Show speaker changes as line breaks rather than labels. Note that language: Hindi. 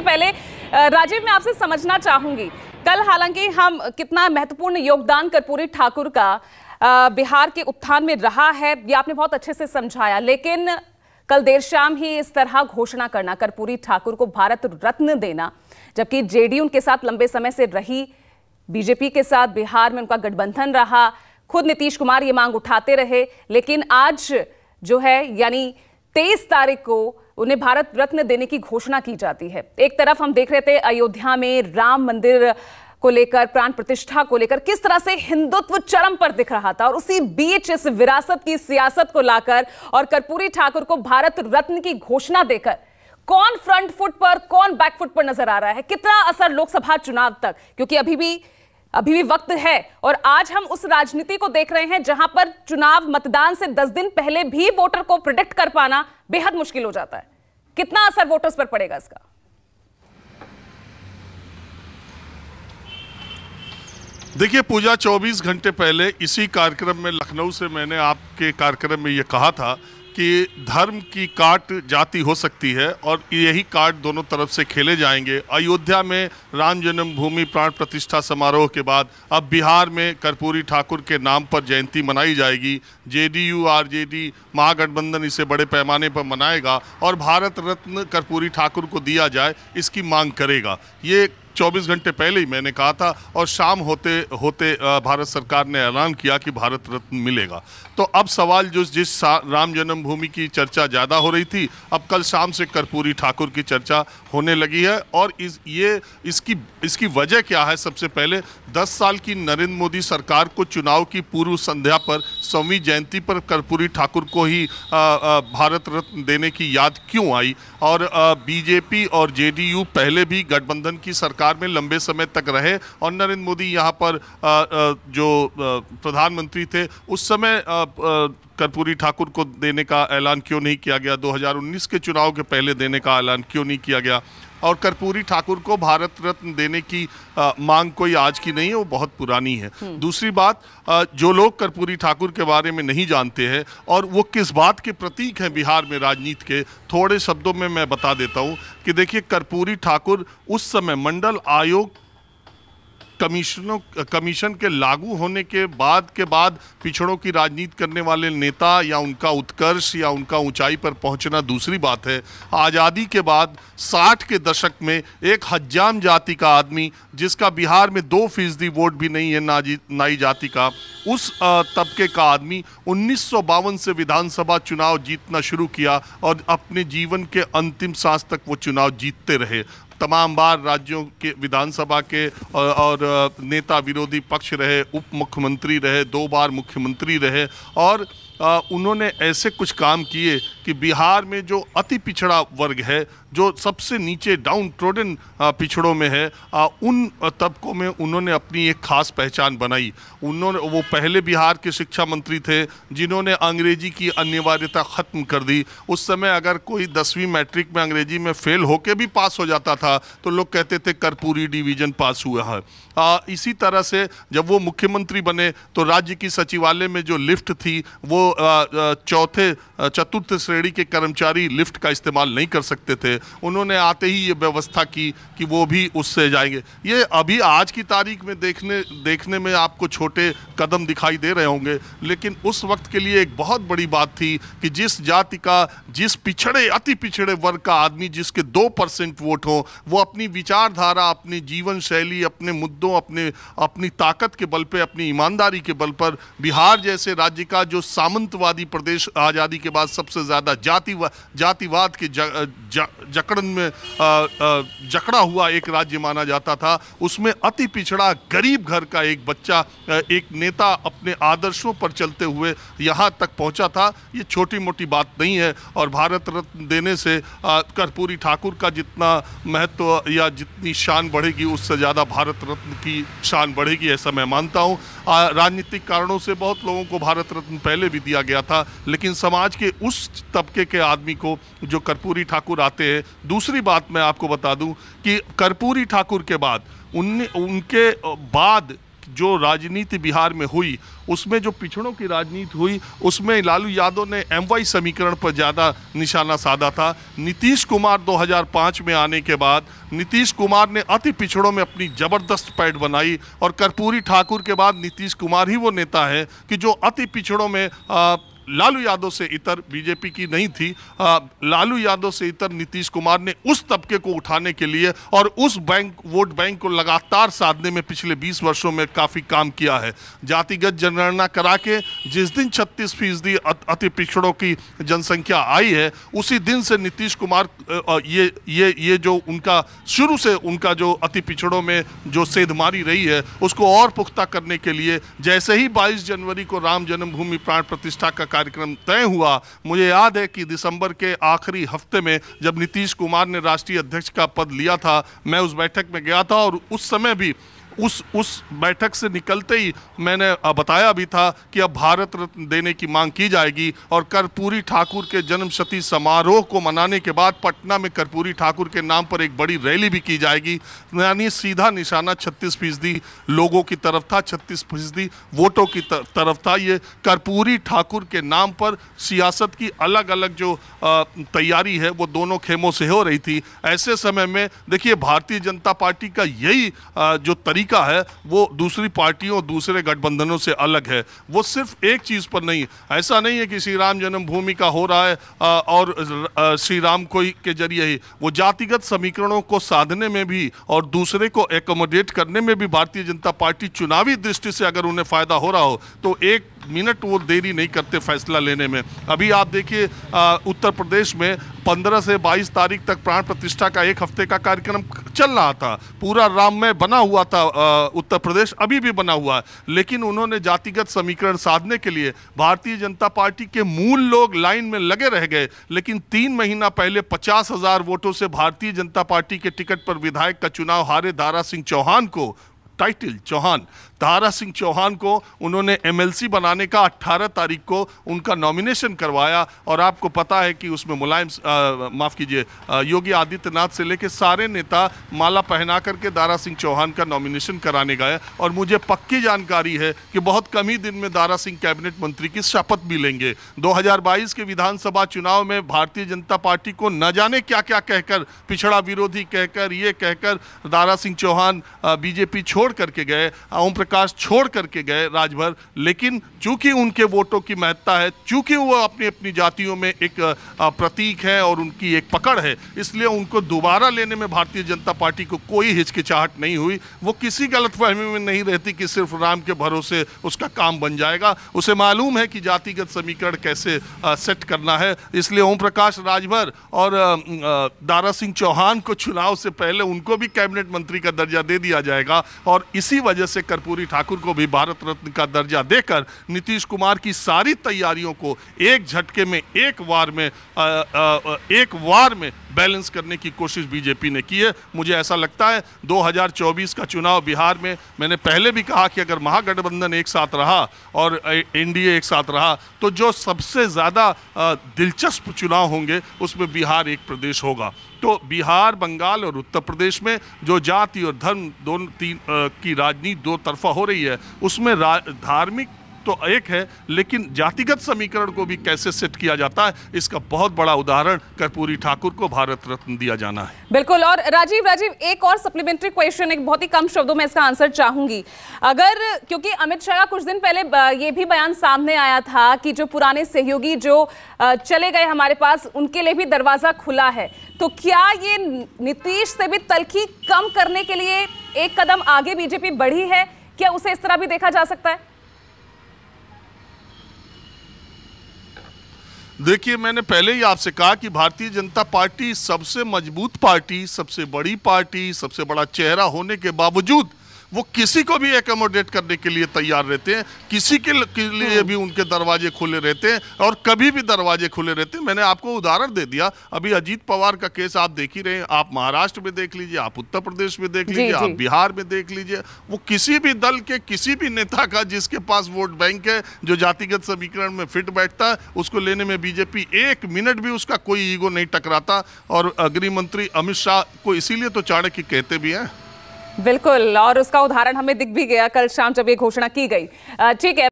सबसे पहले राजीव मैं आपसे समझना चाहूंगी कल हालांकि हम कितना महत्वपूर्ण योगदान कर्पूरी ठाकुर का बिहार के उत्थान में रहा है ये आपने बहुत अच्छे से समझाया लेकिन कल देर शाम ही इस तरह घोषणा करना कर्पूरी ठाकुर को भारत रत्न देना जबकि जेडीयू उनके साथ लंबे समय से रही बीजेपी के साथ बिहार में उनका गठबंधन रहा खुद नीतीश कुमार ये मांग उठाते रहे लेकिन आज जो है यानी 23 तारीख को उन्हें भारत रत्न देने की घोषणा की जाती है एक तरफ हम देख रहे थे अयोध्या में राम मंदिर को लेकर प्राण प्रतिष्ठा को लेकर किस तरह से हिंदुत्व चरम पर दिख रहा था और उसी बीच इस विरासत की सियासत को लाकर और कर्पूरी ठाकुर को भारत रत्न की घोषणा देकर कौन फ्रंट फुट पर कौन बैक फुट पर नजर आ रहा है कितना असर लोकसभा चुनाव तक क्योंकि अभी भी अभी भी वक्त है और आज हम उस राजनीति को देख रहे हैं जहां पर चुनाव मतदान से दस दिन पहले भी वोटर को प्रिडिक्ट कर पाना बेहद मुश्किल हो जाता है कितना असर वोटर्स पर पड़ेगा इसका
देखिए पूजा 24 घंटे पहले इसी कार्यक्रम में लखनऊ से मैंने आपके कार्यक्रम में ये कहा था कि धर्म की काट जाति हो सकती है और यही काट दोनों तरफ से खेले जाएंगे अयोध्या में राम जन्मभूमि प्राण प्रतिष्ठा समारोह के बाद अब बिहार में कर्पूरी ठाकुर के नाम पर जयंती मनाई जाएगी जेडीयू आरजेडी महागठबंधन इसे बड़े पैमाने पर मनाएगा और भारत रत्न कर्पूरी ठाकुर को दिया जाए इसकी मांग करेगा ये 24 घंटे पहले ही मैंने कहा था और शाम होते होते भारत सरकार ने ऐलान किया कि भारत रत्न मिलेगा तो अब सवाल जो जिस राम जन्मभूमि की चर्चा ज़्यादा हो रही थी अब कल शाम से कर्पूरी ठाकुर की चर्चा होने लगी है और इस ये इसकी इसकी वजह क्या है सबसे पहले 10 साल की नरेंद्र मोदी सरकार को चुनाव की पूर्व संध्या पर सौवीं जयंती पर कर्पूरी ठाकुर को ही आ, आ, भारत रत्न देने की याद क्यों आई और बीजेपी और जेडीयू पहले भी गठबंधन की सरकार सरकार में लंबे समय तक रहे और नरेंद्र मोदी यहाँ पर जो प्रधानमंत्री थे उस समय कर्पूरी ठाकुर को देने का ऐलान क्यों नहीं किया गया 2019 के चुनाव के पहले देने का ऐलान क्यों नहीं किया गया और कर्पूरी ठाकुर को भारत रत्न देने की आ, मांग कोई आज की नहीं है वो बहुत पुरानी है हम्म। दूसरी बात आ, जो लोग कर्पूरी ठाकुर के बारे में नहीं जानते हैं और वो किस बात के प्रतीक हैं बिहार में राजनीति के थोड़े शब्दों में मैं बता देता हूँ कि देखिए कर्पूरी ठाकुर उस समय मंडल आयोग कमीशनों कमीशन के लागू होने के बाद के बाद पिछड़ों की राजनीति करने वाले नेता या उनका उत्कर्ष या उनका ऊंचाई पर पहुंचना दूसरी बात है आज़ादी के बाद 60 के दशक में एक हज्जाम जाति का आदमी जिसका बिहार में दो फीसदी वोट भी नहीं है नाजी नाई जाति का उस तबके का आदमी उन्नीस से विधानसभा चुनाव जीतना शुरू किया और अपने जीवन के अंतिम सांस तक वो चुनाव जीतते रहे तमाम बार राज्यों के विधानसभा के और, नेता विरोधी पक्ष रहे उप मुख्यमंत्री रहे दो बार मुख्यमंत्री रहे और उन्होंने ऐसे कुछ काम किए कि बिहार में जो अति पिछड़ा वर्ग है जो सबसे नीचे डाउन ट्रोडन पिछड़ों में है उन तबकों में उन्होंने अपनी एक खास पहचान बनाई उन्होंने वो पहले बिहार के शिक्षा मंत्री थे जिन्होंने अंग्रेजी की अनिवार्यता ख़त्म कर दी उस समय अगर कोई दसवीं मैट्रिक में अंग्रेजी में फेल होके भी पास हो जाता था तो लोग कहते थे कर्पूरी डिवीज़न पास हुआ है इसी तरह से जब वो मुख्यमंत्री बने तो राज्य की सचिवालय में जो लिफ्ट थी वो चौथे चतुर्थ श्रेणी के कर्मचारी लिफ्ट का इस्तेमाल नहीं कर सकते थे उन्होंने आते ही ये व्यवस्था की कि वो भी उससे जाएंगे ये अभी आज की तारीख में देखने देखने में आपको छोटे कदम दिखाई दे रहे होंगे लेकिन उस वक्त के लिए एक बहुत बड़ी बात थी कि जिस जाति का जिस पिछड़े अति पिछड़े वर्ग का आदमी जिसके दो परसेंट वोट हों वो अपनी विचारधारा अपनी जीवन शैली अपने मुद्दों अपने अपनी ताकत के बल पर अपनी ईमानदारी के बल पर बिहार जैसे राज्य का जो सामंत सामंतवादी प्रदेश आज़ादी के बाद सबसे ज़्यादा जातिवा जातिवाद के ज, ज, जकड़न में जकड़ा हुआ एक राज्य माना जाता था उसमें अति पिछड़ा गरीब घर का एक बच्चा एक नेता अपने आदर्शों पर चलते हुए यहाँ तक पहुँचा था ये छोटी मोटी बात नहीं है और भारत रत्न देने से कर्पूरी ठाकुर का जितना महत्व या जितनी शान बढ़ेगी उससे ज़्यादा भारत रत्न की शान बढ़ेगी ऐसा मैं मानता हूँ राजनीतिक कारणों से बहुत लोगों को भारत रत्न पहले भी दिया दिया गया था लेकिन समाज के उस तबके के आदमी को जो कर्पूरी ठाकुर आते हैं दूसरी बात मैं आपको बता दूं कि कर्पूरी ठाकुर के बाद उन उनके बाद जो राजनीति बिहार में हुई उसमें जो पिछड़ों की राजनीति हुई उसमें लालू यादव ने एमवाई समीकरण पर ज़्यादा निशाना साधा था नीतीश कुमार 2005 में आने के बाद नीतीश कुमार ने अति पिछड़ों में अपनी ज़बरदस्त पैड बनाई और कर्पूरी ठाकुर के बाद नीतीश कुमार ही वो नेता है कि जो अति पिछड़ों में आ, लालू यादव से इतर बीजेपी की नहीं थी लालू यादव से इतर नीतीश कुमार ने उस तबके को उठाने के लिए और उस बैंक वोट बैंक को लगातार साधने में पिछले 20 वर्षों में काफ़ी काम किया है जातिगत जनगणना करा के जिस दिन छत्तीस फीसदी अति पिछड़ों की जनसंख्या आई है उसी दिन से नीतीश कुमार ये ये ये जो उनका शुरू से उनका जो अति पिछड़ों में जो सेधमारी रही है उसको और पुख्ता करने के लिए जैसे ही बाईस जनवरी को राम जन्मभूमि प्राण प्रतिष्ठा का कार्यक्रम तय हुआ मुझे याद है कि दिसंबर के आखिरी हफ्ते में जब नीतीश कुमार ने राष्ट्रीय अध्यक्ष का पद लिया था मैं उस बैठक में गया था और उस समय भी उस उस बैठक से निकलते ही मैंने बताया भी था कि अब भारत रत्न देने की मांग की जाएगी और कर्पूरी ठाकुर के जन्मशती समारोह को मनाने के बाद पटना में कर्पूरी ठाकुर के नाम पर एक बड़ी रैली भी की जाएगी यानी सीधा निशाना छत्तीस फीसदी लोगों की तरफ था छत्तीस फीसदी वोटों की तरफ था ये कर्पूरी ठाकुर के नाम पर सियासत की अलग अलग जो तैयारी है वो दोनों खेमों से हो रही थी ऐसे समय में देखिए भारतीय जनता पार्टी का यही जो तरीका तरीका है वो दूसरी पार्टियों दूसरे गठबंधनों से अलग है वो सिर्फ एक चीज़ पर नहीं ऐसा नहीं है कि श्री राम जन्मभूमि का हो रहा है और श्री राम को के जरिए ही वो जातिगत समीकरणों को साधने में भी और दूसरे को एकोमोडेट करने में भी भारतीय जनता पार्टी चुनावी दृष्टि से अगर उन्हें फ़ायदा हो रहा हो तो एक मिनट वो देरी नहीं करते फैसला लेने में अभी आप देखिए उत्तर प्रदेश में 15 से 22 तारीख तक प्राण प्रतिष्ठा का एक हफ्ते का कार्यक्रम चल रहा था पूरा राम में बना हुआ था उत्तर प्रदेश अभी भी बना हुआ है लेकिन उन्होंने जातिगत समीकरण साधने के लिए भारतीय जनता पार्टी के मूल लोग लाइन में लगे रह गए लेकिन तीन महीना पहले पचास हजार वोटों से भारतीय जनता पार्टी के टिकट पर विधायक का चुनाव हारे दारा सिंह चौहान को टाइटल चौहान तारा सिंह चौहान को उन्होंने एमएलसी बनाने का 18 तारीख को उनका नॉमिनेशन करवाया और आपको पता है कि उसमें मुलायम माफ़ कीजिए योगी आदित्यनाथ से लेकर सारे नेता माला पहना करके दारा सिंह चौहान का नॉमिनेशन कराने गए और मुझे पक्की जानकारी है कि बहुत कम ही दिन में दारा सिंह कैबिनेट मंत्री की शपथ भी लेंगे दो के विधानसभा चुनाव में भारतीय जनता पार्टी को न जाने क्या क्या कहकर पिछड़ा विरोधी कहकर ये कहकर दारा सिंह चौहान बीजेपी छोड़ करके गए ओम प्रकाश छोड़ करके गए राजभर लेकिन चूंकि उनके वोटों की महत्ता है चूंकि वो अपनी अपनी जातियों में एक प्रतीक है और उनकी एक पकड़ है इसलिए उनको दोबारा लेने में भारतीय जनता पार्टी को कोई हिचकिचाहट नहीं हुई वो किसी गलतफहमी में नहीं रहती कि सिर्फ राम के भरोसे उसका काम बन जाएगा उसे मालूम है कि जातिगत समीकरण कैसे सेट करना है इसलिए ओम प्रकाश राजभर और दारा सिंह चौहान को चुनाव से पहले उनको भी कैबिनेट मंत्री का दर्जा दे दिया जाएगा और इसी वजह से कर्पूरी कर्पूरी ठाकुर को भी भारत रत्न का दर्जा देकर नीतीश कुमार की सारी तैयारियों को एक झटके में एक वार में आ, आ, एक वार में बैलेंस करने की कोशिश बीजेपी ने की है मुझे ऐसा लगता है 2024 का चुनाव बिहार में मैंने पहले भी कहा कि अगर महागठबंधन एक साथ रहा और एनडीए एक साथ रहा तो जो सबसे ज़्यादा दिलचस्प चुनाव होंगे उसमें बिहार एक प्रदेश होगा तो बिहार बंगाल और उत्तर प्रदेश में जो जाति और धर्म दोनों तीन आ, की राजनीति दो मुनाफा हो रही है उसमें धार्मिक तो एक है लेकिन जातिगत समीकरण को भी कैसे सेट किया जाता है इसका बहुत बड़ा उदाहरण कर्पूरी ठाकुर को भारत रत्न दिया जाना है
बिल्कुल और राजीव राजीव एक और सप्लीमेंट्री क्वेश्चन एक बहुत ही कम शब्दों में इसका आंसर चाहूंगी अगर क्योंकि अमित शाह का कुछ दिन पहले ये भी बयान सामने आया था कि जो पुराने सहयोगी जो चले गए हमारे पास उनके लिए भी दरवाजा खुला है तो क्या ये नीतीश से भी तलखी कम करने के लिए एक कदम आगे बीजेपी बढ़ी है क्या उसे इस तरह भी देखा जा सकता है
देखिए मैंने पहले ही आपसे कहा कि भारतीय जनता पार्टी सबसे मजबूत पार्टी सबसे बड़ी पार्टी सबसे बड़ा चेहरा होने के बावजूद वो किसी को भी एकोमोडेट करने के लिए तैयार रहते हैं किसी के लिए हम्म। भी उनके दरवाजे खुले रहते हैं और कभी भी दरवाजे खुले रहते हैं मैंने आपको उदाहरण दे दिया अभी अजीत पवार का केस आप देख ही रहे हैं आप महाराष्ट्र में देख लीजिए आप उत्तर प्रदेश में देख लीजिए आप बिहार में देख लीजिए वो किसी भी दल के किसी भी नेता का जिसके पास वोट बैंक है जो जातिगत समीकरण में फिट बैठता है उसको लेने में बीजेपी एक मिनट भी उसका कोई ईगो नहीं टकराता और गृह मंत्री अमित शाह को इसीलिए तो चाणक्य कहते भी हैं
बिल्कुल और उसका उदाहरण हमें दिख भी गया कल शाम जब ये घोषणा की गई ठीक है